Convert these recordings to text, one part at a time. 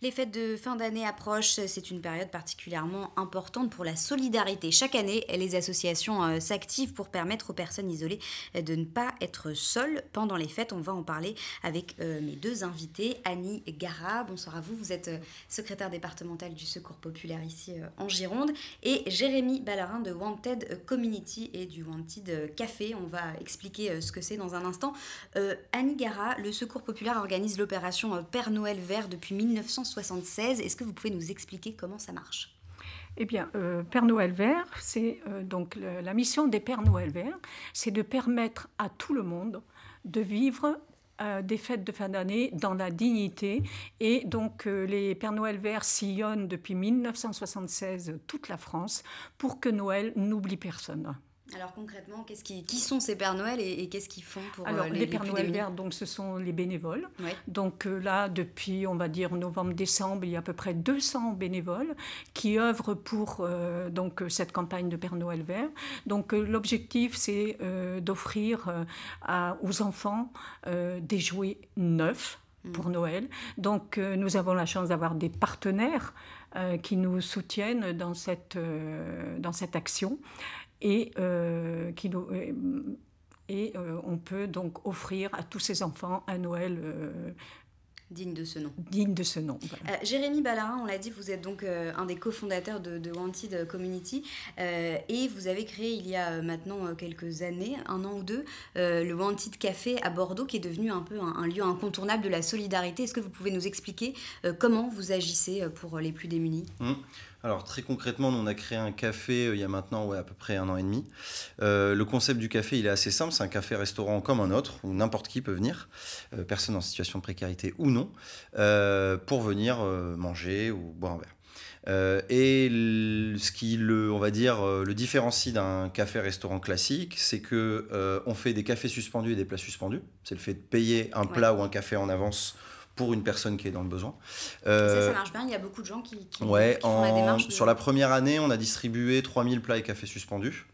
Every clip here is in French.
Les fêtes de fin d'année approchent, c'est une période particulièrement importante pour la solidarité. Chaque année, les associations euh, s'activent pour permettre aux personnes isolées euh, de ne pas être seules pendant les fêtes. On va en parler avec euh, mes deux invités, Annie Gara. Bonsoir à vous, vous êtes secrétaire départementale du Secours populaire ici en Gironde et Jérémy Ballarin de Wanted Community et du Wanted Café. On va expliquer ce que c'est dans un instant. Annie Gara, le Secours populaire organise l'opération Père Noël vert depuis 1960. 1976. Est-ce que vous pouvez nous expliquer comment ça marche eh bien, euh, Père Noël Vert, c'est euh, donc la mission des Pères Noël Vert, c'est de permettre à tout le monde de vivre euh, des fêtes de fin d'année dans la dignité. Et donc, les Pères Noël Vert sillonnent depuis 1976 toute la France pour que Noël n'oublie personne. Alors concrètement, qui, qui, sont ces Pères Noël et, qu'est-ce qu'ils font pour euh, Alors, les, les, Pères Noël verts, donc ce sont les bénévoles. Donc euh, là, depuis, on va dire novembre-décembre, il y a à peu près 200 bénévoles qui œuvrent pour euh, donc cette campagne de Père Noël vert. Donc l'objectif, c'est d'offrir aux enfants des jouets neufs hmm. pour Noël. Donc nous avons la chance d'avoir des partenaires qui nous soutiennent dans cette, dans cette action et, euh, qui, et euh, on peut donc offrir à tous ces enfants un Noël. Euh, digne de ce nom. Digne de ce nom. Jérémy Ballarin, on l'a dit, vous êtes donc un des cofondateurs de, Wanted Community et vous avez créé il y a maintenant quelques années, un an ou deux, le Wanted Café à Bordeaux qui est devenu un peu un, lieu incontournable de la solidarité. Est-ce que vous pouvez nous expliquer comment vous agissez pour les plus démunis mmh. Alors très concrètement, nous, on a créé un café euh, il y a maintenant ouais, à peu près un an et demi. Euh, le concept du café, il est assez simple, c'est un café-restaurant comme un autre, où n'importe qui peut venir, euh, personne en situation de précarité ou non, pour venir manger ou boire un verre. et ce qui le, on va dire, le différencie d'un café-restaurant classique, c'est que on fait des cafés suspendus et des plats suspendus. C'est le fait de payer un plat ou un café en avance pour une personne qui est dans le besoin. ça, euh, marche bien, il y a beaucoup de gens qui, qui, la démarche. Sur la première année, on a distribué 3000 plats et cafés suspendus.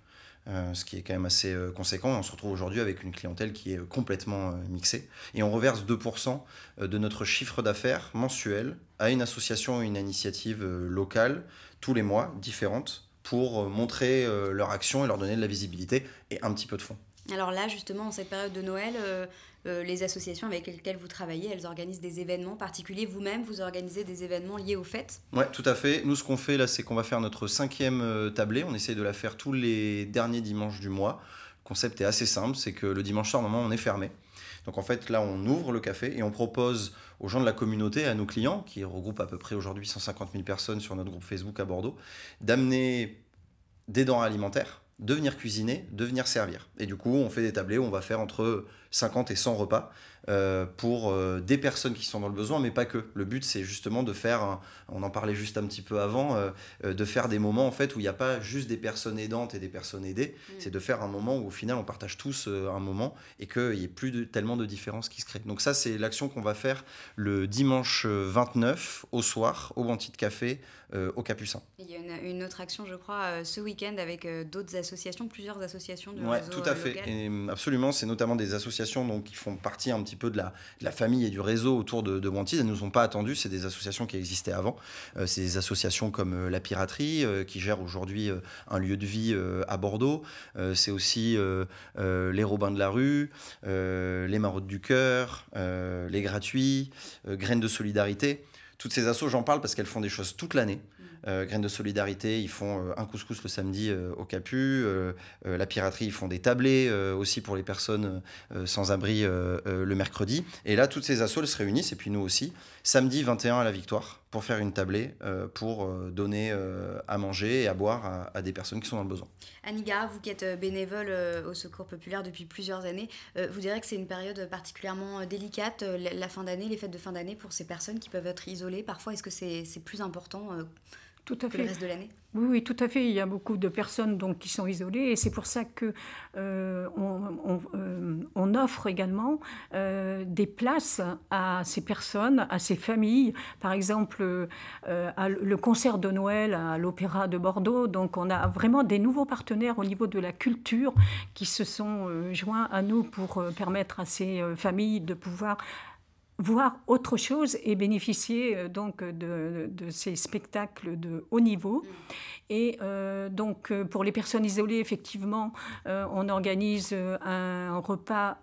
Euh, ce qui est quand même assez euh, conséquent. on se retrouve aujourd'hui avec une clientèle qui est complètement mixée. Et on reverse 2% de notre chiffre d'affaires mensuel à une association, une initiative locale, tous les mois, différentes, pour montrer leur action et leur donner de la visibilité et un petit peu de fonds. Alors là, justement, en cette période de Noël, euh, euh, les associations avec lesquelles vous travaillez, elles organisent des événements particuliers. Vous-même, vous organisez des événements liés aux fêtes Oui, tout à fait. Nous, ce qu'on fait là, c'est qu'on va faire notre cinquième euh, tablée. On essaie de la faire tous les derniers dimanches du mois. Le concept est assez simple, c'est que le dimanche soir, normalement, on est fermé. Donc en fait, là, on ouvre le café et on propose aux gens de la communauté, à nos clients, qui regroupent à peu près aujourd'hui 150 000 personnes sur notre groupe Facebook à Bordeaux, d'amener des denrées alimentaires devenir cuisiner, devenir servir. Et du coup, on fait des tablés où on va faire entre 50 et 100 repas euh, pour euh, des personnes qui sont dans le besoin, mais pas que. Le but, c'est justement de faire, on en parlait juste un petit peu avant, euh, de faire des moments en fait où il n'y a pas juste des personnes aidantes et des personnes aidées. Mm. C'est de faire un moment où au final, on partage tous un moment et qu'il n'y ait plus de, tellement de différences qui se créent. Donc ça, c'est l'action qu'on va faire le dimanche 29 au soir au Banti de Café au Capucin. Il y a une, autre action, je crois, ce week-end avec d'autres associations, plusieurs associations de Oui tout à fait, hum, absolument. C'est notamment des associations donc, qui font partie un petit peu de la, famille et du réseau autour de, de Elles ne nous ont pas attendu. C'est des associations qui existaient avant. Euh, c'est des associations comme euh, La Piraterie, euh, qui gère aujourd'hui un lieu de vie à Bordeaux. c'est aussi les Robins de la Rue, les Maraudes du Cœur, les Gratuits, Graines de Solidarité toutes ces assos, j'en parle parce qu'elles font des choses toute l'année. Euh, graines de Solidarité, ils font euh, un couscous le samedi euh, au Capu. la piraterie, ils font des tablés aussi pour les personnes sans abri le mercredi. Et là, toutes ces assauts, se réunissent, et puis nous aussi, samedi 21 à la Victoire, pour faire une tablée, pour donner à manger et à boire à, des personnes qui sont dans le besoin. Aniga, vous qui êtes bénévole au Secours populaire depuis plusieurs années, vous direz que c'est une période particulièrement délicate, la fin d'année, les fêtes de fin d'année, pour ces personnes qui peuvent être isolées parfois Est-ce que c'est plus important tout à fait. de l'année. Oui, oui, tout à fait. Il y a beaucoup de personnes donc qui sont isolées et c'est pour ça que euh, euh, on, offre également euh, des places à ces personnes, à ces familles. Par exemple, le concert de Noël à l'Opéra de Bordeaux. Donc, on a vraiment des nouveaux partenaires au niveau de la culture qui se sont joints à nous pour permettre à ces familles de pouvoir voir autre chose et bénéficier euh, donc euh, de, ces spectacles de haut niveau. Mm. Et euh, donc pour les personnes isolées, effectivement, on organise un repas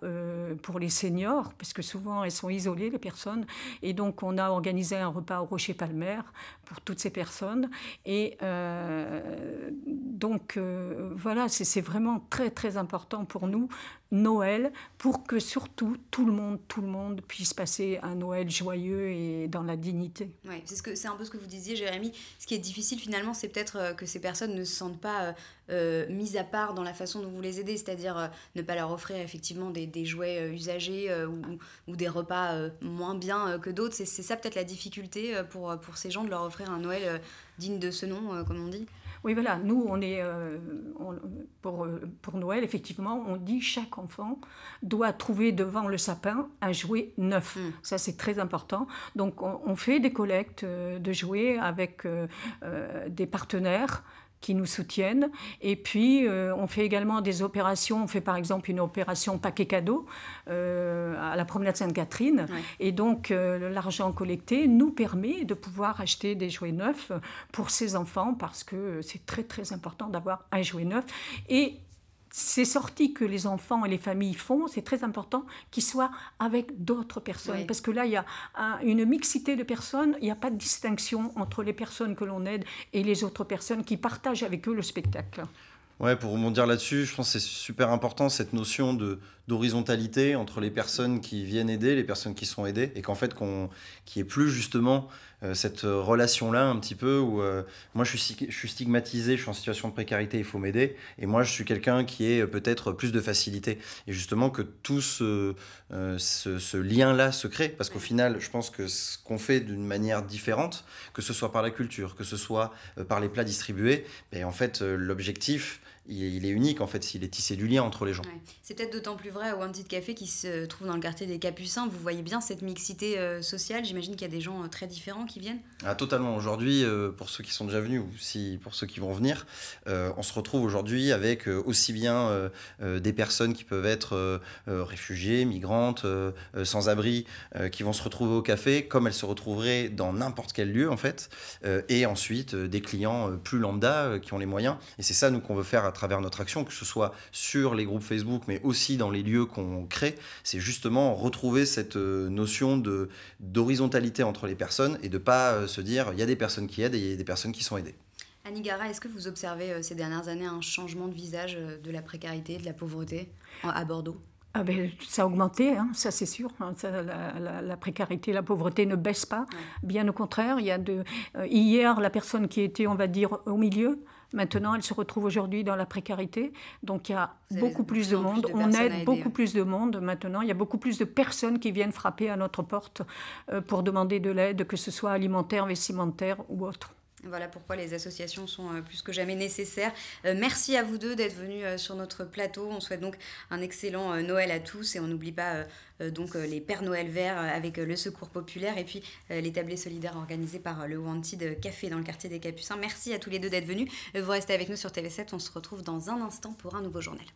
pour les seniors, parce que souvent elles sont isolées, les personnes. Et donc on a organisé un repas au Rocher Palmer pour toutes ces personnes. Et donc voilà, c'est vraiment très très important pour nous Noël pour que surtout tout le monde, tout le monde puisse passer un Noël joyeux et dans la dignité. Oui, c'est ce que c'est un peu ce que vous disiez, Jérémy. Ce qui est difficile finalement, c'est peut-être euh, que ces personnes ne se sentent pas euh, euh, mises à part dans la façon dont vous les aidez, c'est-à-dire ne pas leur offrir effectivement des, jouets usagés ou, ou, des repas moins bien que d'autres. C'est ça peut-être la difficulté pour, pour ces gens de leur offrir un Noël digne de ce nom, comme on dit. Oui, voilà, nous, on euh, pour, Noël, effectivement, on dit chaque enfant doit trouver devant le sapin un jouet neuf. Mm. Ça, c'est très important. Donc, on, fait des collectes euh, de jouets avec euh, des partenaires qui nous soutiennent. Et puis, euh, on fait également des opérations. On fait par exemple une opération paquet cadeau euh, à la promenade Sainte-Catherine. Et donc, euh, l'argent collecté nous permet de pouvoir acheter des jouets neufs pour ces enfants parce que c'est très, très important d'avoir un jouet neuf. Et ces sorties que les enfants et les familles font, c'est très important qu'ils soient avec d'autres personnes. Parce que là, il y a une mixité de personnes, il n'y a pas de distinction entre les personnes que l'on aide et les autres personnes qui partagent avec eux le spectacle. Ouais, pour rebondir là-dessus, je pense que c'est super important cette notion de d'horizontalité entre les personnes qui viennent aider, les personnes qui sont aidées, et qu'en fait, qu'on, qu'il n'y ait plus justement euh, cette euh, relation-là un petit peu où euh, moi je suis, stigmatisé, je suis en situation de précarité, il faut m'aider, et moi je suis quelqu'un qui est peut-être plus de facilité. Et justement que tout ce, lien-là se crée, parce qu'au final, je pense que ce qu'on fait d'une manière différente, que ce soit par la culture, que ce soit par les plats distribués, ben en fait l'objectif il, est unique en fait, s'il est tissé du lien entre les gens. C'est peut-être d'autant plus vrai au Wanted Café qui se trouve dans le quartier des Capucins. Vous voyez bien cette mixité euh, sociale. J'imagine qu'il y a des gens euh, très différents qui viennent. Ah, totalement. Aujourd'hui, euh, pour ceux qui sont déjà venus ou si, pour ceux qui vont venir, on se retrouve aujourd'hui avec aussi bien des personnes qui peuvent être réfugiées, migrantes, sans-abri, qui vont se retrouver au café comme elles se retrouveraient dans n'importe quel lieu en fait. et ensuite, des clients plus lambda qui ont les moyens. Et c'est ça, nous, qu'on veut faire à travers notre action, que ce soit sur les groupes Facebook, mais aussi dans les lieux qu'on crée, c'est justement retrouver cette euh, notion de, d'horizontalité entre les personnes et de pas euh, se dire il y a des personnes qui aident et il y a des personnes qui sont aidées. Anigara, est-ce que vous observez euh, ces dernières années un changement de visage de la précarité, de la pauvreté à Bordeaux ah ben, ça a augmenté, hein, ça c'est sûr. Hein, la, précarité, la pauvreté ne baisse pas. Bien au contraire, il y a de, hier, la personne qui était, on va dire, au milieu, Maintenant, elle se retrouve aujourd'hui dans la précarité. Donc, il y a beaucoup plus de monde. on aide beaucoup hein. plus de monde maintenant. Il y a beaucoup plus de personnes qui viennent frapper à notre porte euh, pour demander de l'aide, que ce soit alimentaire, vestimentaire ou autre. Voilà pourquoi les associations sont euh, plus que jamais nécessaires. Euh, merci à vous deux d'être venus euh, sur notre plateau. On souhaite donc un excellent Noël à tous et on n'oublie pas donc les Pères Noël verts avec le Secours populaire et puis les tablés solidaires organisés par le Wanted Café dans le quartier des Capucins. Merci à tous les deux d'être venus. Vous restez avec nous sur TV7. On se retrouve dans un instant pour un nouveau journal.